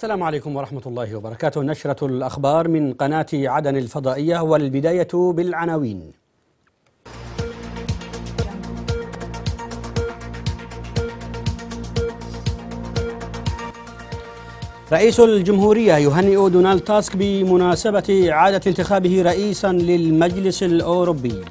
السلام عليكم ورحمة الله وبركاته نشرة الأخبار من قناة عدن الفضائية والبداية بالعناوين رئيس الجمهورية يهنئ دونالد تاسك بمناسبة إعادة انتخابه رئيسا للمجلس الأوروبي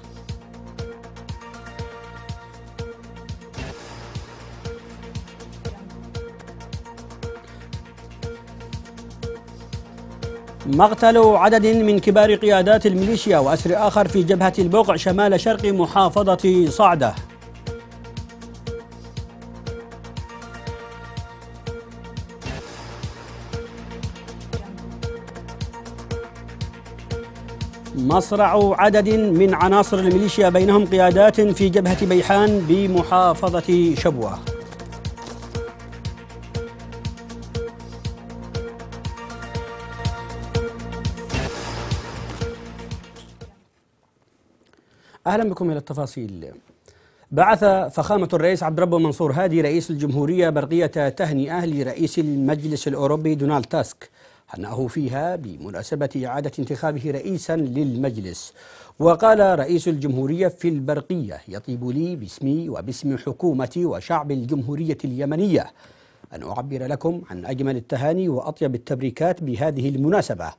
مقتل عدد من كبار قيادات الميليشيا وأسر آخر في جبهة البقع شمال شرق محافظة صعدة مصرع عدد من عناصر الميليشيا بينهم قيادات في جبهة بيحان بمحافظة شبوة أهلا بكم إلى التفاصيل بعث فخامة الرئيس عبد ربه منصور هادي رئيس الجمهورية برقية تهنئة لرئيس المجلس الأوروبي دونالد تاسك هنأه فيها بمناسبة إعادة انتخابه رئيسا للمجلس وقال رئيس الجمهورية في البرقية يطيب لي باسمي وباسم حكومتي وشعب الجمهورية اليمنية أن أعبر لكم عن أجمل التهاني وأطيب التبريكات بهذه المناسبة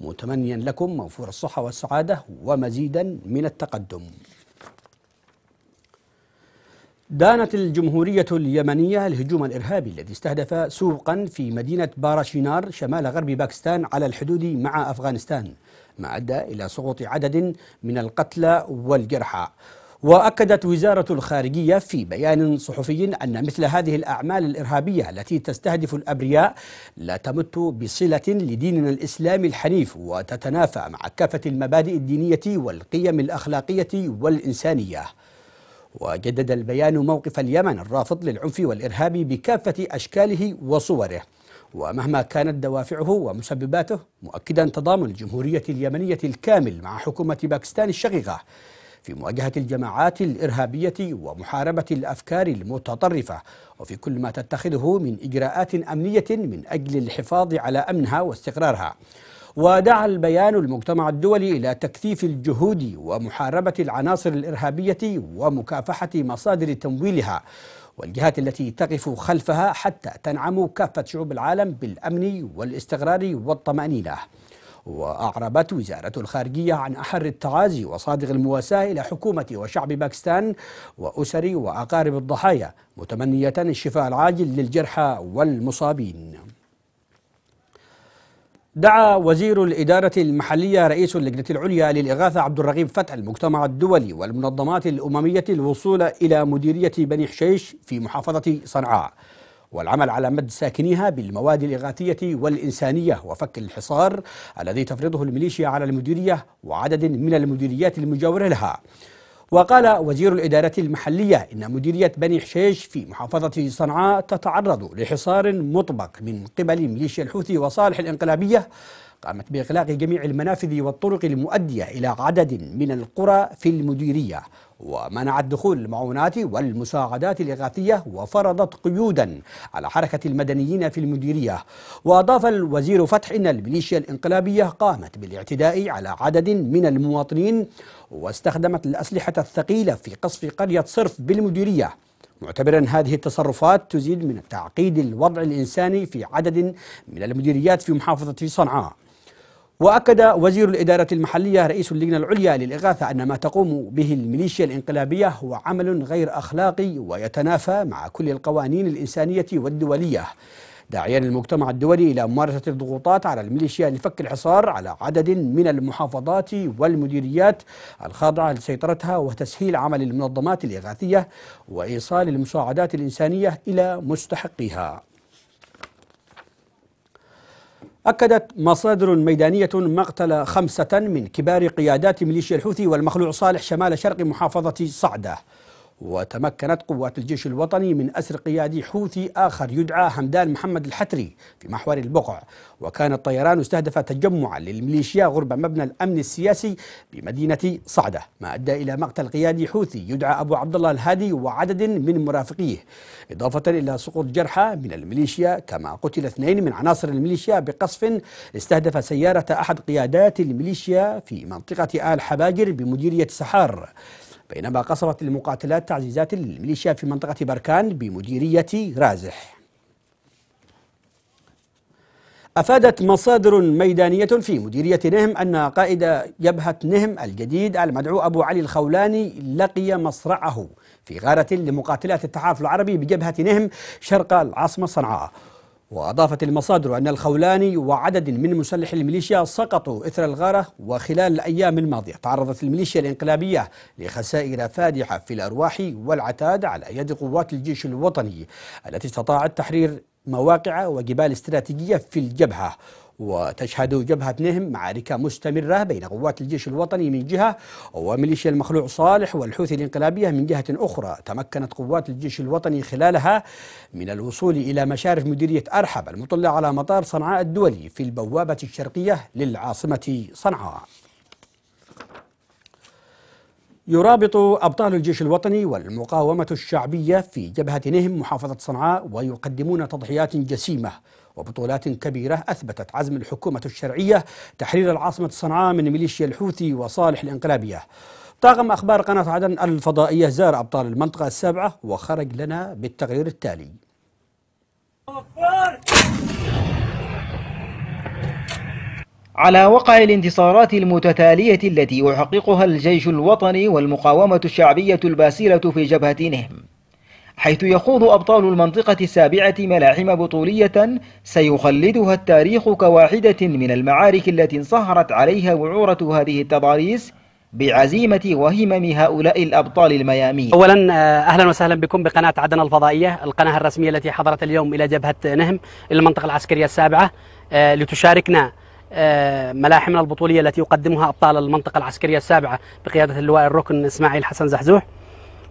متمنيا لكم موفور الصحة والسعادة ومزيدا من التقدم دانت الجمهورية اليمنية الهجوم الإرهابي الذي استهدف سوقا في مدينة باراشينار شمال غرب باكستان على الحدود مع أفغانستان ما أدى إلى سقوط عدد من القتلى والجرحى وأكدت وزارة الخارجية في بيان صحفي أن مثل هذه الأعمال الإرهابية التي تستهدف الأبرياء لا تمت بصلة لديننا الإسلامي الحنيف وتتنافى مع كافة المبادئ الدينية والقيم الأخلاقية والإنسانية وجدد البيان موقف اليمن الرافض للعنف والإرهاب بكافة أشكاله وصوره ومهما كانت دوافعه ومسبباته مؤكدا تضامن الجمهورية اليمنية الكامل مع حكومة باكستان الشقيقة في مواجهة الجماعات الإرهابية ومحاربة الأفكار المتطرفة وفي كل ما تتخذه من إجراءات أمنية من أجل الحفاظ على أمنها واستقرارها ودعا البيان المجتمع الدولي إلى تكثيف الجهود ومحاربة العناصر الإرهابية ومكافحة مصادر تمويلها والجهات التي تقف خلفها حتى تنعم كافة شعوب العالم بالأمن والاستقرار والطمأنينة وأعربت وزارة الخارجية عن أحر التعازي وصادق المواساة إلى حكومة وشعب باكستان وأسر وأقارب الضحايا متمنية الشفاء العاجل للجرحى والمصابين دعا وزير الإدارة المحلية رئيس اللجنة العليا للإغاثة عبد الرغيب فتح المجتمع الدولي والمنظمات الأممية الوصول إلى مديرية بني حشيش في محافظة صنعاء والعمل على مد ساكنيها بالمواد الإغاثية والإنسانية وفك الحصار الذي تفرضه الميليشيا على المديرية وعدد من المديريات المجاورة لها وقال وزير الإدارة المحلية إن مديرية بني حشيش في محافظة صنعاء تتعرض لحصار مطبق من قبل ميليشيا الحوثي وصالح الإنقلابية قامت بإغلاق جميع المنافذ والطرق المؤدية إلى عدد من القرى في المديرية ومنعت دخول المعونات والمساعدات الإغاثية وفرضت قيودا على حركة المدنيين في المديرية وأضاف الوزير فتح أن الميليشيا الإنقلابية قامت بالاعتداء على عدد من المواطنين واستخدمت الأسلحة الثقيلة في قصف قرية صرف بالمديرية معتبرا هذه التصرفات تزيد من تعقيد الوضع الإنساني في عدد من المديريات في محافظة صنعاء وأكد وزير الإدارة المحلية رئيس اللجنة العليا للإغاثة أن ما تقوم به الميليشيا الإنقلابية هو عمل غير أخلاقي ويتنافى مع كل القوانين الإنسانية والدولية داعيا المجتمع الدولي إلى ممارسة الضغوطات على الميليشيا لفك الحصار على عدد من المحافظات والمديريات الخاضعة لسيطرتها وتسهيل عمل المنظمات الإغاثية وإيصال المساعدات الإنسانية إلى مستحقيها أكدت مصادر ميدانية مقتل خمسة من كبار قيادات ميليشيا الحوثي والمخلوع صالح شمال شرق محافظة صعدة وتمكنت قوات الجيش الوطني من أسر قيادي حوثي آخر يدعى حمدان محمد الحتري في محور البقع وكان الطيران استهدف تجمعا للميليشيا غرب مبنى الأمن السياسي بمدينة صعدة ما أدى إلى مقتل قيادي حوثي يدعى أبو عبد الله الهادي وعدد من مرافقيه إضافة إلى سقوط جرحى من الميليشيا كما قتل اثنين من عناصر الميليشيا بقصف استهدف سيارة أحد قيادات الميليشيا في منطقة آل حباجر بمديرية سحار بينما قصرت المقاتلات تعزيزات الميليشيا في منطقة بركان بمديرية رازح أفادت مصادر ميدانية في مديرية نهم أن قائد جبهة نهم الجديد المدعو أبو علي الخولاني لقي مصرعه في غارة لمقاتلات التحالف العربي بجبهة نهم شرق العاصمة صنعاء وأضافت المصادر أن الخولاني وعدد من مسلح الميليشيا سقطوا إثر الغارة وخلال الأيام الماضية تعرضت الميليشيا الإنقلابية لخسائر فادحة في الأرواح والعتاد على يد قوات الجيش الوطني التي استطاعت تحرير مواقع وجبال استراتيجية في الجبهة وتشهد جبهة نهم معارك مستمرة بين قوات الجيش الوطني من جهة وميليشيا المخلوع صالح والحوثي الانقلابية من جهة أخرى تمكنت قوات الجيش الوطني خلالها من الوصول إلى مشارف مديرية أرحب المطلة على مطار صنعاء الدولي في البوابة الشرقية للعاصمة صنعاء يرابط أبطال الجيش الوطني والمقاومة الشعبية في جبهة نهم محافظة صنعاء ويقدمون تضحيات جسيمة وبطولات كبيرة أثبتت عزم الحكومة الشرعية تحرير العاصمة صنعاء من ميليشيا الحوثي وصالح الإنقلابية طاقم أخبار قناة عدن الفضائية زار أبطال المنطقة السابعة وخرج لنا بالتقرير التالي على وقع الانتصارات المتتالية التي يحققها الجيش الوطني والمقاومة الشعبية الباسلة في جبهة نهم حيث يخوض أبطال المنطقة السابعة ملاحم بطولية سيخلدها التاريخ كواحدة من المعارك التي انصهرت عليها وعورة هذه التضاريس بعزيمة وهمم هؤلاء الأبطال الميامين أولا آه، أهلا وسهلا بكم بقناة عدن الفضائية القناة الرسمية التي حضرت اليوم إلى جبهة نهم إلى المنطقة العسكرية السابعة آه، لتشاركنا آه، ملاحمنا البطولية التي يقدمها أبطال المنطقة العسكرية السابعة بقيادة اللواء الركن إسماعيل حسن زحزوح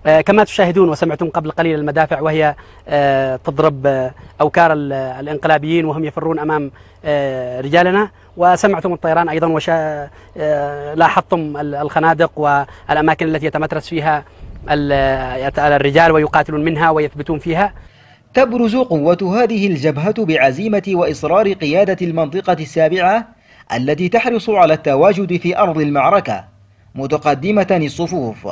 آه، كما تشاهدون وسمعتم قبل قليل المدافع وهي آه، تضرب أوكار الانقلابيين وهم يفرون أمام رجالنا وسمعتم الطيران أيضا وشا لاحظتم الخنادق والأماكن التي يتمترس فيها الرجال ويقاتلون منها ويثبتون فيها تبرز قوة هذه الجبهة بعزيمة وإصرار قيادة المنطقة السابعة التي تحرص على التواجد في أرض المعركة متقدمة الصفوف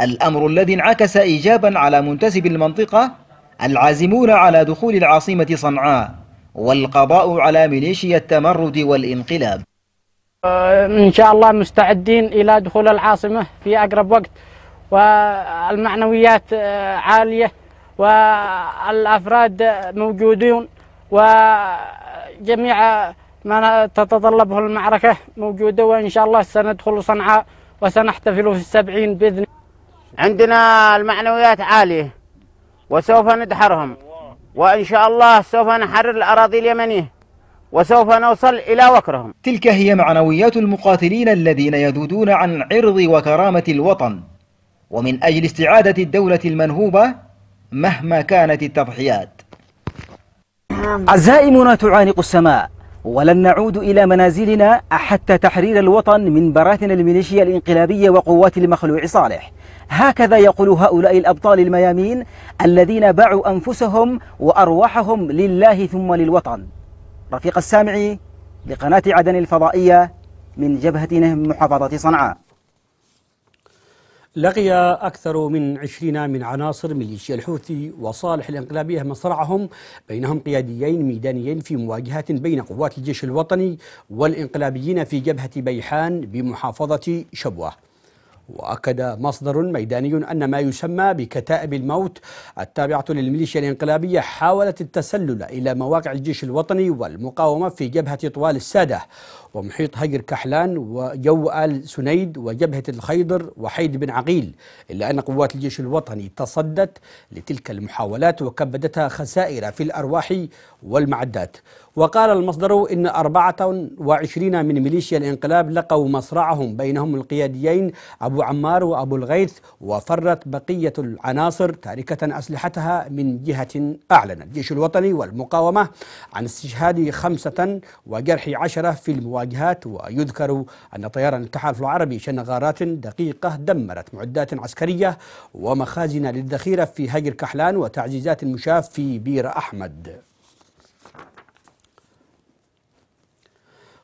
الأمر الذي انعكس إيجابا على منتسب المنطقة العازمون على دخول العاصمة صنعاء والقضاء على ميليشيا التمرد والانقلاب إن شاء الله مستعدين إلى دخول العاصمة في أقرب وقت والمعنويات آه، عالية والأفراد موجودون وجميع ما تتطلبه المعركة موجودة وإن شاء الله سندخل صنعاء وسنحتفل في السبعين بإذن عندنا المعنويات عالية وسوف ندحرهم وإن شاء الله سوف نحرر الأراضي اليمنية وسوف نوصل إلى وكرهم تلك هي معنويات المقاتلين الذين يذودون عن عرض وكرامة الوطن ومن أجل استعادة الدولة المنهوبة مهما كانت التضحيات عزائمنا تعانق السماء ولن نعود إلى منازلنا حتى تحرير الوطن من براثن الميليشيا الإنقلابية وقوات المخلوع صالح هكذا يقول هؤلاء الأبطال الميامين الذين باعوا أنفسهم وأرواحهم لله ثم للوطن رفيق السامعي لقناة عدن الفضائية من جبهة محافظة صنعاء لقي أكثر من عشرين من عناصر ميليشيا الحوثي وصالح الإنقلابية مصرعهم بينهم قياديين ميدانيين في مواجهة بين قوات الجيش الوطني والإنقلابيين في جبهة بيحان بمحافظة شبوة وأكد مصدر ميداني أن ما يسمى بكتائب الموت التابعة للميليشيا الإنقلابية حاولت التسلل إلى مواقع الجيش الوطني والمقاومة في جبهة طوال السادة ومحيط هجر كحلان وجو آل سنيد وجبهة الخيضر وحيد بن عقيل إلا أن قوات الجيش الوطني تصدت لتلك المحاولات وكبدتها خسائر في الأرواح والمعدات وقال المصدر إن 24 من ميليشيا الانقلاب لقوا مصرعهم بينهم القياديين أبو عمار وأبو الغيث وفرت بقية العناصر تاركة أسلحتها من جهة أعلن الجيش الوطني والمقاومة عن استشهاد خمسة وجرح عشرة في المواجهة المواجهات ويذكر أن طيران التحالف العربي شن غارات دقيقة دمرت معدات عسكرية ومخازن للذخيرة في هجر كحلان وتعزيزات المشاف في بير أحمد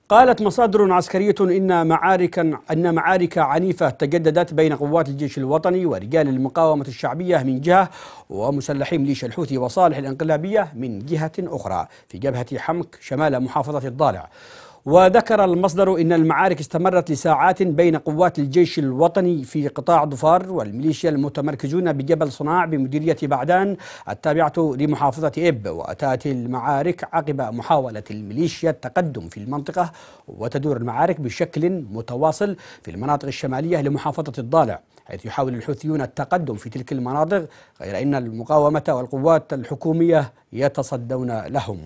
قالت مصادر عسكرية إن معارك أن معارك عنيفة تجددت بين قوات الجيش الوطني ورجال المقاومة الشعبية من جهة ومسلحي ميليشيا الحوثي وصالح الانقلابية من جهة أخرى في جبهة حمك شمال محافظة الضالع وذكر المصدر أن المعارك استمرت لساعات بين قوات الجيش الوطني في قطاع ضفار والميليشيا المتمركزون بجبل صناع بمديرية بعدان التابعة لمحافظة إب وأتات المعارك عقب محاولة الميليشيا التقدم في المنطقة وتدور المعارك بشكل متواصل في المناطق الشمالية لمحافظة الضالع حيث يحاول الحوثيون التقدم في تلك المناطق غير أن المقاومة والقوات الحكومية يتصدون لهم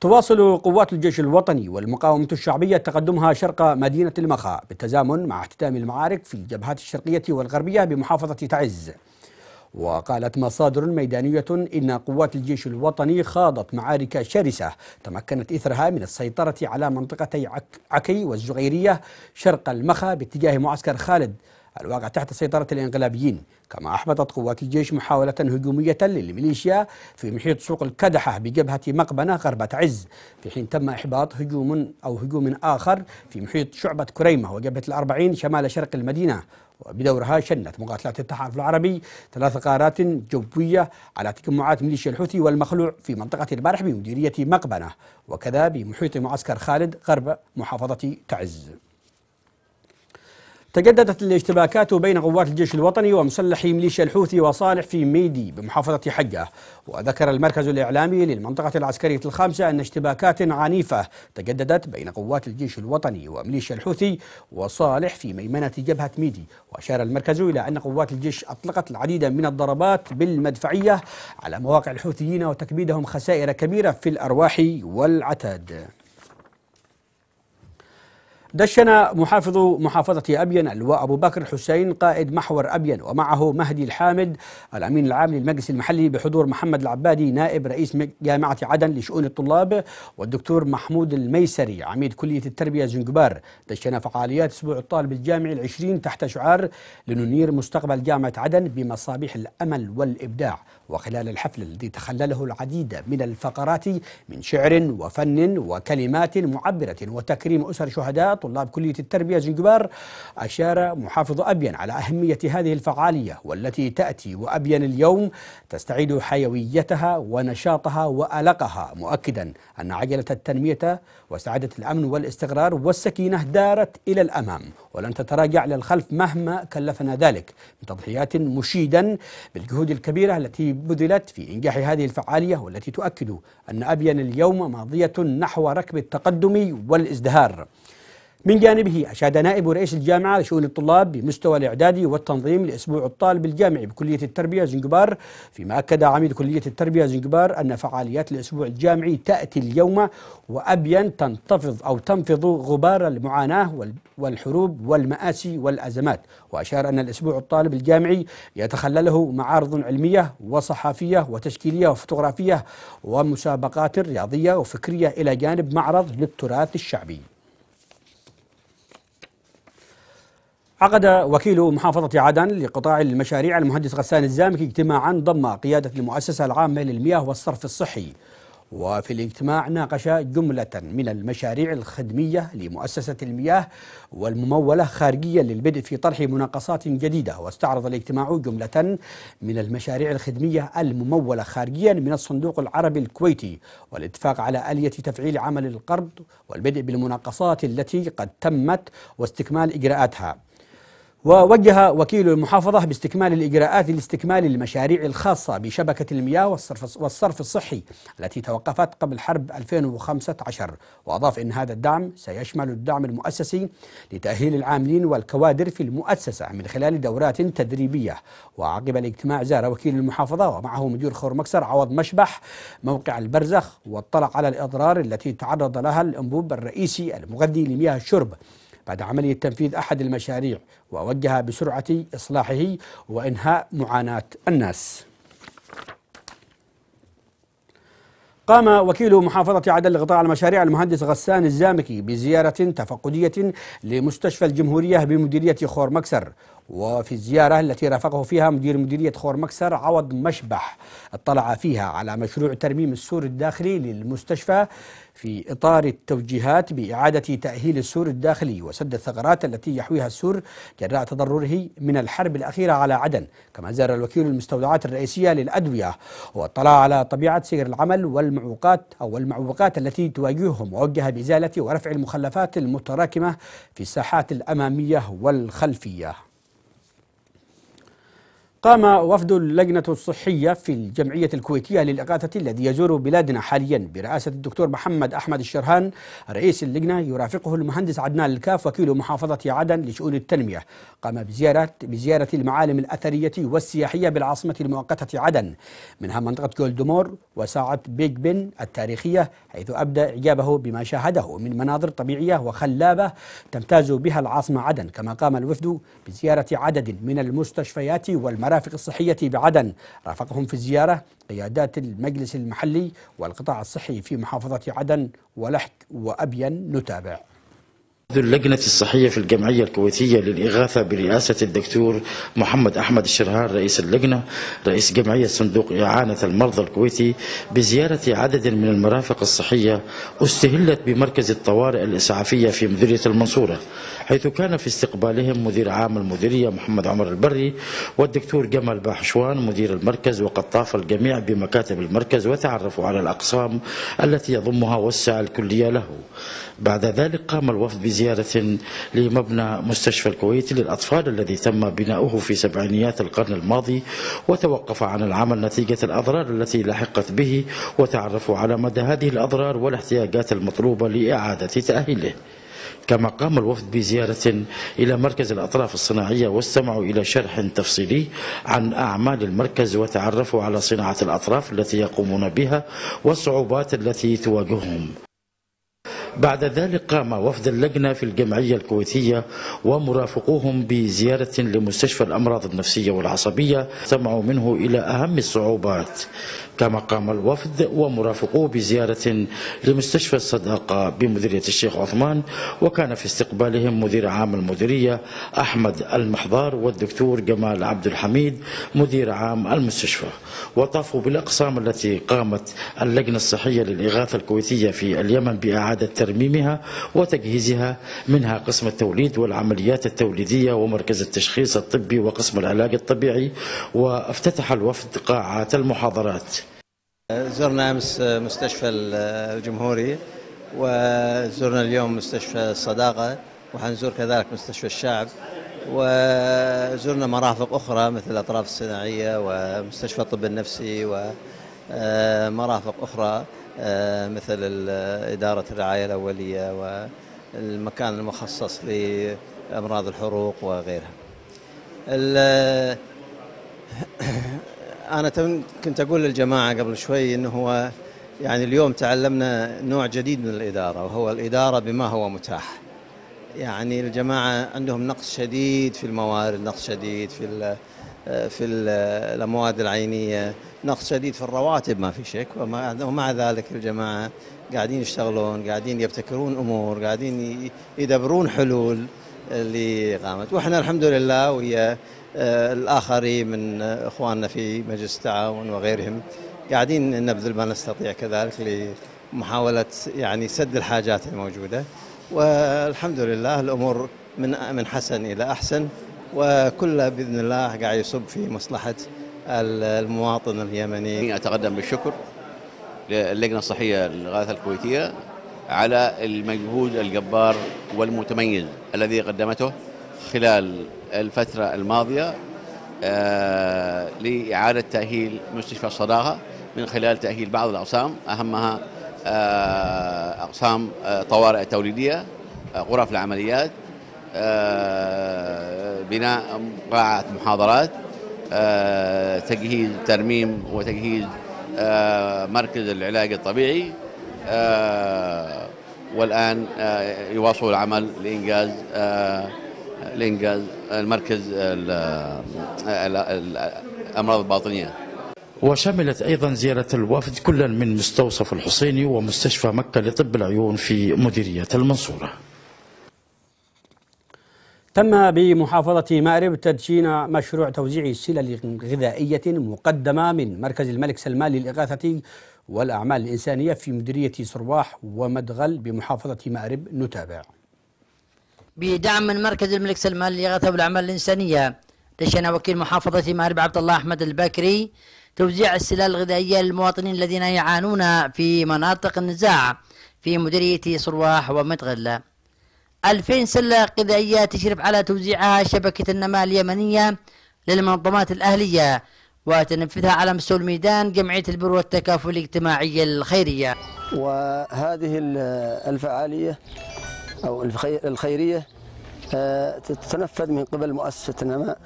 تواصل قوات الجيش الوطني والمقاومة الشعبية تقدمها شرق مدينة المخا بالتزامن مع احتدام المعارك في الجبهات الشرقية والغربية بمحافظة تعز وقالت مصادر ميدانية إن قوات الجيش الوطني خاضت معارك شرسة تمكنت إثرها من السيطرة على منطقتي عكي والزغيرية شرق المخا باتجاه معسكر خالد الواقع تحت سيطرة الانقلابيين كما أحبطت قوات الجيش محاولة هجومية للميليشيا في محيط سوق الكدحة بجبهة مقبنة غربة عز في حين تم إحباط هجوم أو هجوم آخر في محيط شعبة كريمة وجبهة الأربعين شمال شرق المدينة وبدورها شنت مقاتلات التحالف العربي ثلاث غارات جوية على تجمعات ميليشيا الحوثي والمخلوع في منطقة البارح بمديرية مقبنة وكذا بمحيط معسكر خالد غرب محافظة تعز تجددت الاشتباكات بين قوات الجيش الوطني ومسلحي ميليشيا الحوثي وصالح في ميدي بمحافظة حجة وذكر المركز الإعلامي للمنطقة العسكرية الخامسة أن اشتباكات عنيفة تجددت بين قوات الجيش الوطني وميليشيا الحوثي وصالح في ميمنة جبهة ميدي وأشار المركز إلى أن قوات الجيش أطلقت العديد من الضربات بالمدفعية على مواقع الحوثيين وتكبيدهم خسائر كبيرة في الأرواح والعتاد دشن محافظ محافظة أبين اللواء أبو بكر حسين قائد محور أبين ومعه مهدي الحامد الأمين العام للمجلس المحلي بحضور محمد العبادي نائب رئيس جامعة عدن لشؤون الطلاب والدكتور محمود الميسري عميد كلية التربية زنجبار دشن فعاليات أسبوع الطالب الجامعي العشرين تحت شعار لننير مستقبل جامعة عدن بمصابيح الأمل والإبداع وخلال الحفل الذي تخلله العديد من الفقرات من شعر وفن وكلمات معبرة وتكريم أسر شهداء طلاب كلية التربية زنجبار أشار محافظ أبين على أهمية هذه الفعالية والتي تأتي وأبين اليوم تستعيد حيويتها ونشاطها وألقها مؤكدا أن عجلة التنمية وسعادة الأمن والاستقرار والسكينة دارت إلى الأمام ولن تتراجع للخلف مهما كلفنا ذلك من تضحيات مشيدا بالجهود الكبيرة التي بذلت في إنجاح هذه الفعالية والتي تؤكد أن أبين اليوم ماضية نحو ركب التقدم والازدهار من جانبه أشاد نائب رئيس الجامعة لشؤون الطلاب بمستوى الإعدادي والتنظيم لأسبوع الطالب الجامعي بكلية التربية زنجبار فيما أكد عميد كلية التربية زنجبار أن فعاليات الأسبوع الجامعي تأتي اليوم وأبين تنتفض أو تنفض غبار المعاناة والحروب والمآسي والأزمات وأشار أن الأسبوع الطالب الجامعي يتخلله معارض علمية وصحفية وتشكيلية وفوتوغرافية ومسابقات رياضية وفكرية إلى جانب معرض للتراث الشعبي عقد وكيل محافظة عدن لقطاع المشاريع المهندس غسان الزامكي اجتماعا ضم قيادة المؤسسة العامة للمياه والصرف الصحي وفي الاجتماع ناقش جملة من المشاريع الخدمية لمؤسسة المياه والممولة خارجيا للبدء في طرح مناقصات جديدة واستعرض الاجتماع جملة من المشاريع الخدمية الممولة خارجيا من الصندوق العربي الكويتي والاتفاق على آلية تفعيل عمل القرض والبدء بالمناقصات التي قد تمت واستكمال إجراءاتها ووجه وكيل المحافظة باستكمال الإجراءات لاستكمال المشاريع الخاصة بشبكة المياه والصرف, والصرف الصحي التي توقفت قبل حرب 2015 وأضاف أن هذا الدعم سيشمل الدعم المؤسسي لتأهيل العاملين والكوادر في المؤسسة من خلال دورات تدريبية وعقب الاجتماع زار وكيل المحافظة ومعه مدير خور مكسر عوض مشبح موقع البرزخ واطلع على الأضرار التي تعرض لها الأنبوب الرئيسي المغذي لمياه الشرب بعد عملية تنفيذ أحد المشاريع ووجه بسرعة إصلاحه وإنهاء معاناة الناس قام وكيل محافظة عدن لقطاع المشاريع المهندس غسان الزامكي بزيارة تفقدية لمستشفى الجمهورية بمديرية خور مكسر وفي الزيارة التي رافقه فيها مدير مديرية خور مكسر عوض مشبح اطلع فيها على مشروع ترميم السور الداخلي للمستشفى في إطار التوجيهات بإعادة تأهيل السور الداخلي وسد الثغرات التي يحويها السور جراء تضرره من الحرب الأخيرة على عدن كما زار الوكيل المستودعات الرئيسية للأدوية واطلع على طبيعة سير العمل والمعوقات أو المعوقات التي تواجههم ووجه بإزالة ورفع المخلفات المتراكمة في الساحات الأمامية والخلفية قام وفد اللجنة الصحية في الجمعية الكويتية للإغاثة الذي يزور بلادنا حاليا برئاسة الدكتور محمد أحمد الشرهان رئيس اللجنة يرافقه المهندس عدنان الكاف وكيل محافظة عدن لشؤون التنمية قام بزيارة بزيارة المعالم الأثرية والسياحية بالعاصمة المؤقتة عدن منها منطقة جولدمور وساعة بيج بن التاريخية حيث أبدى إعجابه بما شاهده من مناظر طبيعية وخلابة تمتاز بها العاصمة عدن كما قام الوفد بزيارة عدد من المستشفيات والمرافق الصحية بعدن رافقهم في الزيارة قيادات المجلس المحلي والقطاع الصحي في محافظة عدن ولحك وأبين نتابع اللجنة الصحية في الجمعية الكويتية للإغاثة برئاسة الدكتور محمد أحمد الشرهار رئيس اللجنة رئيس جمعية صندوق إعانة المرضى الكويتي بزيارة عدد من المرافق الصحية استهلت بمركز الطوارئ الإسعافية في مديرية المنصورة حيث كان في استقبالهم مدير عام المديرية محمد عمر البري والدكتور جمال باحشوان مدير المركز وقد طاف الجميع بمكاتب المركز وتعرفوا على الأقسام التي يضمها وسع الكلية له بعد ذلك قام الوفد بزيارة لمبنى مستشفى الكويت للأطفال الذي تم بناؤه في سبعينيات القرن الماضي وتوقف عن العمل نتيجة الأضرار التي لحقت به وتعرفوا على مدى هذه الأضرار والاحتياجات المطلوبة لإعادة تأهيله كما قام الوفد بزيارة إلى مركز الأطراف الصناعية واستمعوا إلى شرح تفصيلي عن أعمال المركز وتعرفوا على صناعة الأطراف التي يقومون بها والصعوبات التي تواجههم بعد ذلك قام وفد اللجنة في الجمعية الكويتية ومرافقوهم بزيارة لمستشفى الأمراض النفسية والعصبية استمعوا منه إلى أهم الصعوبات كما قام الوفد ومرافقوه بزيارة لمستشفى الصداقة بمديرية الشيخ عثمان وكان في استقبالهم مدير عام المديرية أحمد المحضار والدكتور جمال عبد الحميد مدير عام المستشفى وطافوا بالأقسام التي قامت اللجنة الصحية للإغاثة الكويتية في اليمن بإعادة ترميمها وتجهيزها منها قسم التوليد والعمليات التوليدية ومركز التشخيص الطبي وقسم العلاج الطبيعي وافتتح الوفد قاعات المحاضرات زرنا امس مستشفى الجمهوري وزرنا اليوم مستشفى الصداقه وحنزور كذلك مستشفى الشعب وزرنا مرافق اخرى مثل الاطراف الصناعيه ومستشفى الطب النفسي ومرافق آه، اخرى آه، مثل اداره الرعايه الاوليه والمكان المخصص لامراض الحروق وغيرها. انا كنت اقول للجماعه قبل شوي انه هو يعني اليوم تعلمنا نوع جديد من الاداره وهو الاداره بما هو متاح. يعني الجماعه عندهم نقص شديد في الموارد، نقص شديد في الـ آه، في الـ آه، المواد العينيه، نقص شديد في الرواتب ما في شك ومع ذلك الجماعه قاعدين يشتغلون، قاعدين يبتكرون امور، قاعدين يدبرون حلول اللي قامت واحنا الحمد لله ويا آه، الآخرين من إخواننا في مجلس التعاون وغيرهم قاعدين نبذل ما نستطيع كذلك لمحاولة يعني سد الحاجات الموجودة والحمد لله الأمور من من حسن إلى أحسن وكله بإذن الله قاعد يصب في مصلحة المواطن اليمني أتقدم بالشكر للجنة الصحية للإغاثة الكويتية على المجهود الجبار والمتميز الذي قدمته خلال الفترة الماضية آه، لإعادة تأهيل مستشفى الصداقة من خلال تأهيل بعض الأقسام أهمها آه، أقسام آه، طوارئ توليدية غرف العمليات بناء قاعة محاضرات تجهيز ترميم وتجهيز مركز العلاج الطبيعي والآن يواصل العمل لإنجاز الانجاز المركز الامراض الباطنيه وشملت أيضا زيارة الوفد كلا من مستوصف الحسيني ومستشفى مكة لطب العيون في مديرية المنصورة تم بمحافظة مأرب تدشين مشروع توزيع سلل غذائية مقدمة من مركز الملك سلمان للإغاثة والأعمال الإنسانية في مديرية صرواح ومدغل بمحافظة مأرب نتابع بدعم من مركز الملك سلمان لإغاثة والأعمال الإنسانية دشنا وكيل محافظة مارب عبد الله أحمد البكري توزيع السلال الغذائية للمواطنين الذين يعانون في مناطق النزاع في مديرية صرواح ومدغلة 2000 سلة غذائية تشرف على توزيعها شبكة النماء اليمنية للمنظمات الأهلية وتنفذها على مستوى الميدان جمعية البر والتكافل الاجتماعي الخيرية وهذه الفعالية أو الخيرية آه، تتنفذ من قبل مؤسسة النماء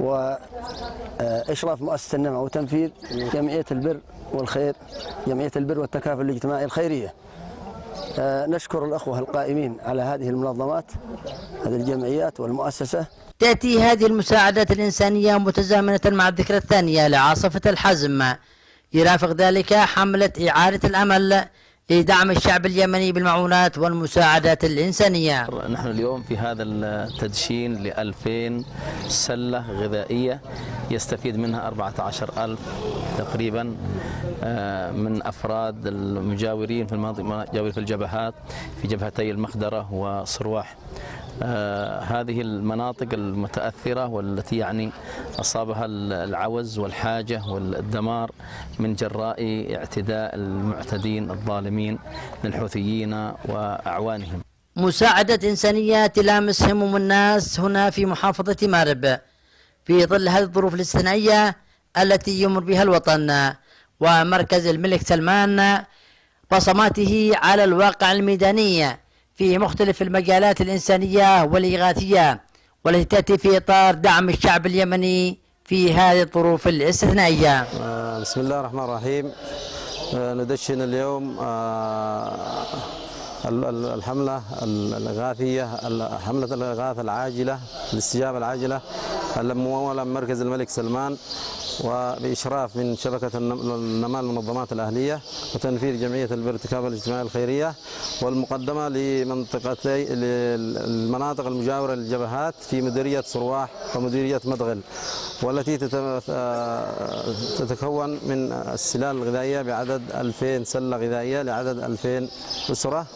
وإشراف آه، مؤسسة النماء وتنفيذ جمعية البر والخير جمعية البر والتكافل الاجتماعي الخيرية آه، نشكر الأخوة القائمين على هذه المنظمات هذه الجمعيات والمؤسسة تأتي هذه المساعدات الإنسانية متزامنة مع الذكرى الثانية لعاصفة الحزم يرافق ذلك حملة إعادة الأمل لدعم الشعب اليمني بالمعونات والمساعدات الإنسانية نحن اليوم في هذا التدشين لألفين سلة غذائية يستفيد منها ألف تقريبا آه، من أفراد المجاورين في المناطق في الجبهات في جبهتي المخدرة وصرواح آه، هذه المناطق المتأثرة والتي يعني أصابها العوز والحاجة والدمار من جراء اعتداء المعتدين الظالمين للحوثيين وأعوانهم مساعدة إنسانية تلامس هموم الناس هنا في محافظة مارب في ظل هذه الظروف الاستثنائية التي يمر بها الوطن ومركز الملك سلمان بصماته على الواقع الميداني في مختلف المجالات الإنسانية والإغاثية والتي تأتي في إطار دعم الشعب اليمني في هذه الظروف الاستثنائية آه، بسم الله الرحمن الرحيم آه، ندشن اليوم آه، الحملة الإغاثية حملة الإغاثة العاجلة الاستجابة العاجلة الممولة من مركز الملك سلمان وبإشراف من شبكة النمال المنظمات الأهلية وتنفيذ جمعية الارتكاب الاجتماعي الخيرية والمقدمة لمنطقتي المناطق المجاورة للجبهات في مديرية صرواح ومديرية مدغل والتي آه، تتكون من السلال الغذائية بعدد 2000 سلة غذائية لعدد 2000 أسرة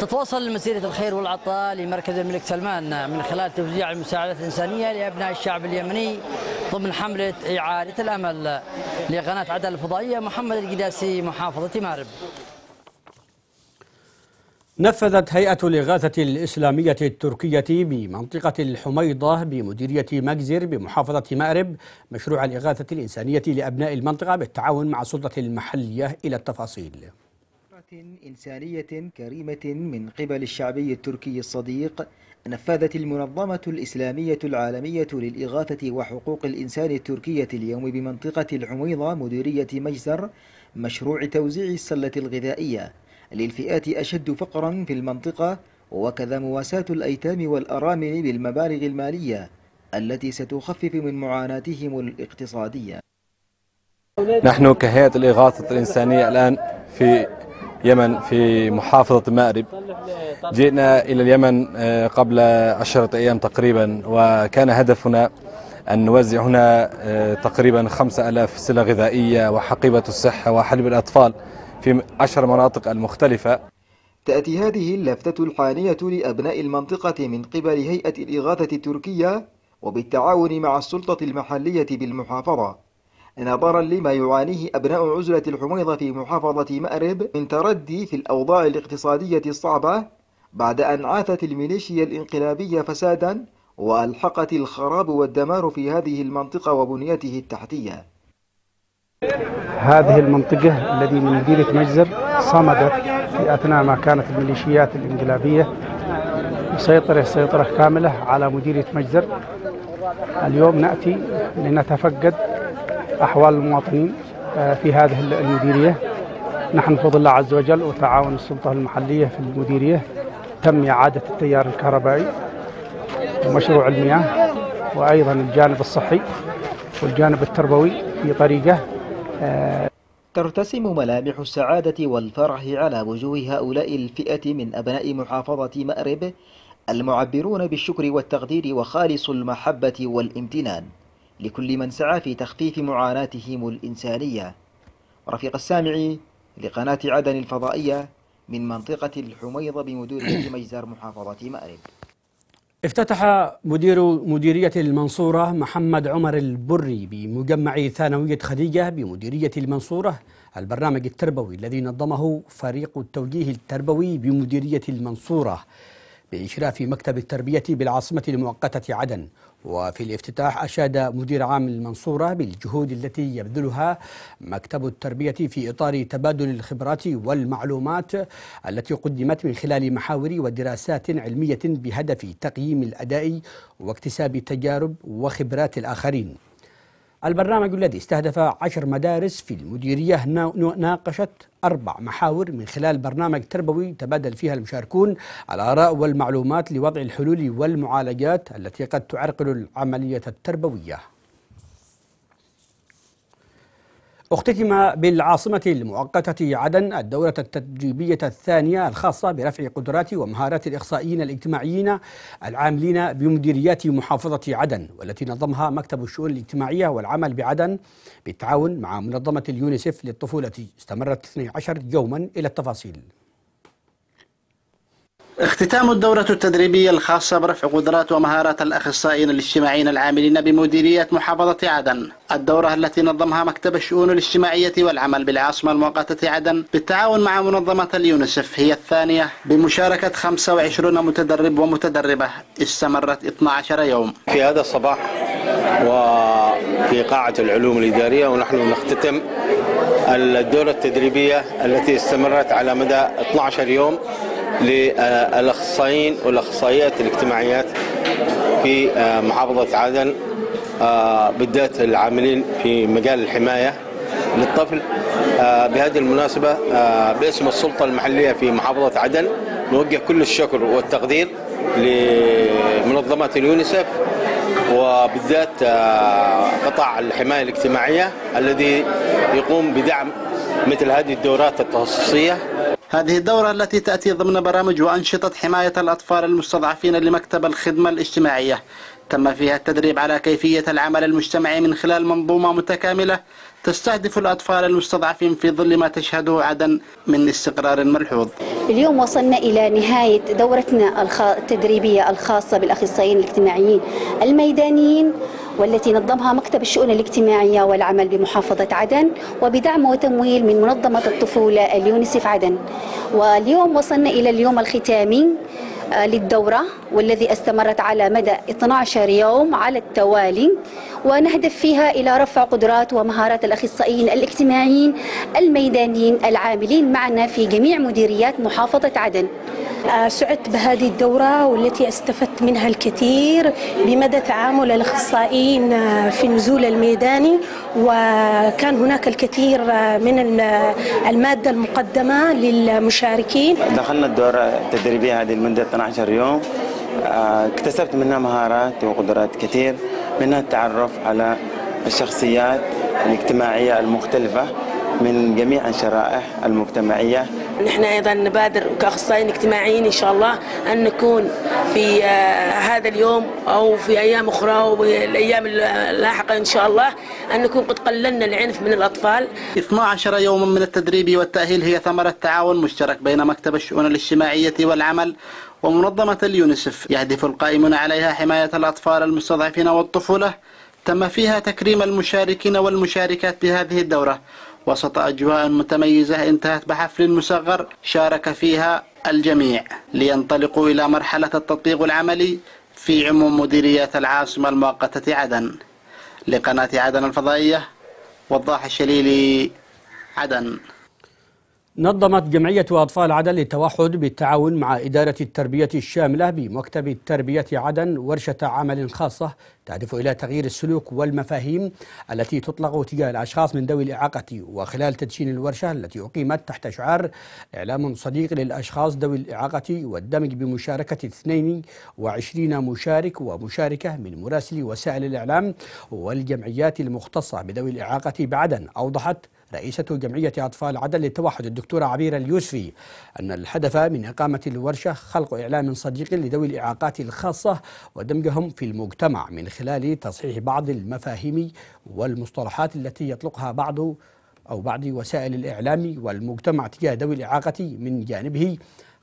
تتواصل مسيرة الخير والعطاء لمركز الملك سلمان من خلال توزيع المساعدات الإنسانية لأبناء الشعب اليمني ضمن حملة إعادة الأمل لقناة عدن الفضائية محمد القداسي محافظة مارب نفذت هيئة الإغاثة الإسلامية التركية بمنطقة الحميضة بمديرية مجزر بمحافظة مأرب مشروع الإغاثة الإنسانية لأبناء المنطقة بالتعاون مع السلطة المحلية إلى التفاصيل إنسانية كريمة من قبل الشعبي التركي الصديق نفذت المنظمة الإسلامية العالمية للإغاثة وحقوق الإنسان التركية اليوم بمنطقة العميضة مديرية مجزر مشروع توزيع السلة الغذائية للفئات أشد فقرا في المنطقة وكذا مواساة الأيتام والأرامل بالمبالغ المالية التي ستخفف من معاناتهم الاقتصادية نحن كهيئة الإغاثة الإنسانية الآن في يمن في محافظة مأرب جئنا إلى اليمن آه، قبل عشرة أيام تقريبا وكان هدفنا أن نوزع هنا آه، تقريبا خمسة ألاف سلة غذائية وحقيبة الصحة وحليب الأطفال في عشر مناطق المختلفة تأتي هذه اللفتة الحانية لأبناء المنطقة من قبل هيئة الإغاثة التركية وبالتعاون مع السلطة المحلية بالمحافظة نظرا لما يعانيه أبناء عزلة الحميضة في محافظة مأرب من تردي في الأوضاع الاقتصادية الصعبة بعد أن عاثت الميليشيا الانقلابية فسادا وألحقت الخراب والدمار في هذه المنطقة وبنيته التحتية هذه المنطقة الذي من مدينة مجزر صمدت في أثناء ما كانت الميليشيات الانقلابية مسيطرة سيطرة كاملة على مديرية مجزر اليوم نأتي لنتفقد أحوال المواطنين آه، في هذه المديرية نحن بفضل الله عز وجل وتعاون السلطة المحلية في المديرية تم إعادة التيار الكهربائي ومشروع المياه وأيضا الجانب الصحي والجانب التربوي في طريقة آه، ترتسم ملامح السعادة والفرح على وجوه هؤلاء الفئة من أبناء محافظة مأرب المعبرون بالشكر والتقدير وخالص المحبة والامتنان لكل من سعى في تخفيف معاناتهم الإنسانية رفيق السامع لقناة عدن الفضائية من منطقة الحميضة بمديرية مجزر محافظة مأرب افتتح مدير مديرية المنصورة محمد عمر البري بمجمع ثانوية خديجة بمديرية المنصورة البرنامج التربوي الذي نظمه فريق التوجيه التربوي بمديرية المنصورة بإشراف مكتب التربية بالعاصمة المؤقتة عدن وفي الافتتاح أشاد مدير عام المنصورة بالجهود التي يبذلها مكتب التربية في إطار تبادل الخبرات والمعلومات التي قدمت من خلال محاور ودراسات علمية بهدف تقييم الأداء واكتساب تجارب وخبرات الآخرين البرنامج الذي استهدف عشر مدارس في المديرية ناقشت أربع محاور من خلال برنامج تربوي تبادل فيها المشاركون الآراء والمعلومات لوضع الحلول والمعالجات التي قد تعرقل العملية التربوية اختتم بالعاصمة المؤقتة عدن الدورة التدريبية الثانية الخاصة برفع قدرات ومهارات الإخصائيين الاجتماعيين العاملين بمديريات محافظة عدن والتي نظمها مكتب الشؤون الاجتماعية والعمل بعدن بالتعاون مع منظمة اليونيسف للطفولة استمرت 12 يوما إلى التفاصيل اختتام الدورة التدريبية الخاصة برفع قدرات ومهارات الأخصائيين الاجتماعيين العاملين بمديرية محافظة عدن الدورة التي نظمها مكتب الشؤون الاجتماعية والعمل بالعاصمة المؤقتة عدن بالتعاون مع منظمة اليونسف هي الثانية بمشاركة 25 متدرب ومتدربة استمرت 12 يوم في هذا الصباح وفي قاعة العلوم الإدارية ونحن نختتم الدورة التدريبية التي استمرت على مدى 12 يوم للاخصائيين والاخصائيات الاجتماعيات في آه، محافظه عدن آه، بالذات العاملين في مجال الحمايه للطفل آه، بهذه المناسبه باسم السلطه المحليه في محافظه عدن نوجه كل الشكر والتقدير لمنظمه اليونيسف وبالذات قطاع الحمايه الاجتماعيه الذي يقوم بدعم مثل هذه الدورات التخصصيه هذه الدورة التي تأتي ضمن برامج وأنشطة حماية الأطفال المستضعفين لمكتب الخدمة الاجتماعية تم فيها التدريب على كيفية العمل المجتمعي من خلال منظومة متكاملة تستهدف الأطفال المستضعفين في ظل ما تشهده عدن من استقرار ملحوظ اليوم وصلنا إلى نهاية دورتنا التدريبية الخاصة بالأخصائيين الاجتماعيين الميدانيين والتي نظمها مكتب الشؤون الاجتماعية والعمل بمحافظة عدن وبدعم وتمويل من منظمة الطفولة اليونسف عدن واليوم وصلنا إلى اليوم الختامي للدورة والذي استمرت على مدى 12 يوم على التوالي ونهدف فيها إلى رفع قدرات ومهارات الأخصائيين الاجتماعيين الميدانيين العاملين معنا في جميع مديريات محافظة عدن سعدت بهذه الدورة والتي استفدت منها الكثير بمدى تعامل الاخصائيين في النزول الميداني وكان هناك الكثير من المادة المقدمة للمشاركين دخلنا الدورة التدريبية هذه لمدة 12 يوم آه، اكتسبت منها مهارات وقدرات كثير منها التعرف على الشخصيات الاجتماعية المختلفة من جميع الشرائح المجتمعية نحن ايضا نبادر كاخصائيين اجتماعيين ان شاء الله ان نكون في آه، هذا اليوم او في ايام اخرى والايام اللاحقه ان شاء الله ان نكون قد قللنا العنف من الاطفال 12 يوما من التدريب والتاهيل هي ثمره تعاون مشترك بين مكتب الشؤون الاجتماعيه والعمل ومنظمه اليونسف يهدف القائمون عليها حمايه الاطفال المستضعفين والطفوله تم فيها تكريم المشاركين والمشاركات بهذه الدوره وسط أجواء متميزة انتهت بحفل مصغر شارك فيها الجميع لينطلقوا إلى مرحلة التطبيق العملي في عموم مديريات العاصمة المؤقتة عدن لقناة عدن الفضائية وضاح الشليلي عدن نظمت جمعية أطفال عدن للتوحد بالتعاون مع إدارة التربية الشاملة بمكتب التربية عدن ورشة عمل خاصة تهدف إلى تغيير السلوك والمفاهيم التي تطلق تجاه الأشخاص من ذوي الإعاقة وخلال تدشين الورشة التي أقيمت تحت شعار إعلام صديق للأشخاص ذوي الإعاقة والدمج بمشاركة 22 مشارك ومشاركة من مراسلي وسائل الإعلام والجمعيات المختصة بذوي الإعاقة بعدن أوضحت رئيسة جمعية أطفال عدن للتوحد الدكتورة عبيرة اليوسفي أن الهدف من إقامة الورشة خلق إعلام صديق لذوي الإعاقات الخاصة ودمجهم في المجتمع من خلال تصحيح بعض المفاهيم والمصطلحات التي يطلقها بعض أو بعض وسائل الإعلام والمجتمع تجاه ذوي الإعاقة من جانبه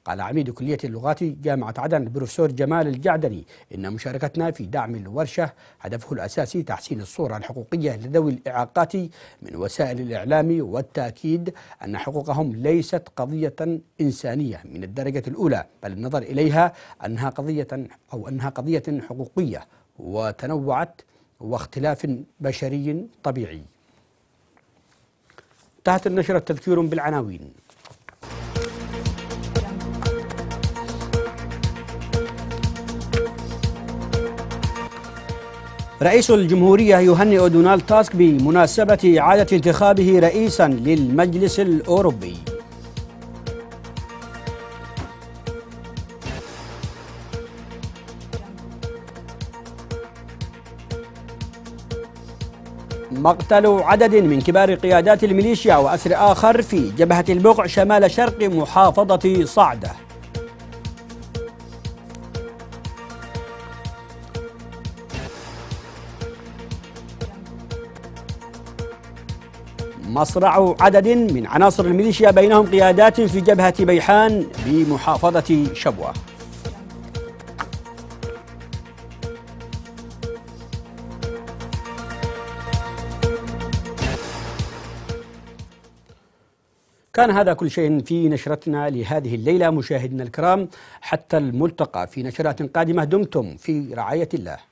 قال عميد كلية اللغات جامعة عدن البروفيسور جمال الجعدري إن مشاركتنا في دعم الورشة هدفه الأساسي تحسين الصورة الحقوقية لذوي الإعاقات من وسائل الإعلام والتأكيد أن حقوقهم ليست قضية إنسانية من الدرجة الأولى بل النظر إليها أنها قضية أو أنها قضية حقوقية وتنوعت واختلاف بشري طبيعي. انتهت النشرة تذكير بالعناوين رئيس الجمهورية يهنئ دونالد تاسك بمناسبة إعادة انتخابه رئيسا للمجلس الأوروبي مقتل عدد من كبار قيادات الميليشيا وأسر آخر في جبهة البقع شمال شرق محافظة صعده مصرع عدد من عناصر الميليشيا بينهم قيادات في جبهة بيحان بمحافظة شبوة كان هذا كل شيء في نشرتنا لهذه الليلة مشاهدينا الكرام حتى الملتقى في نشرات قادمة دمتم في رعاية الله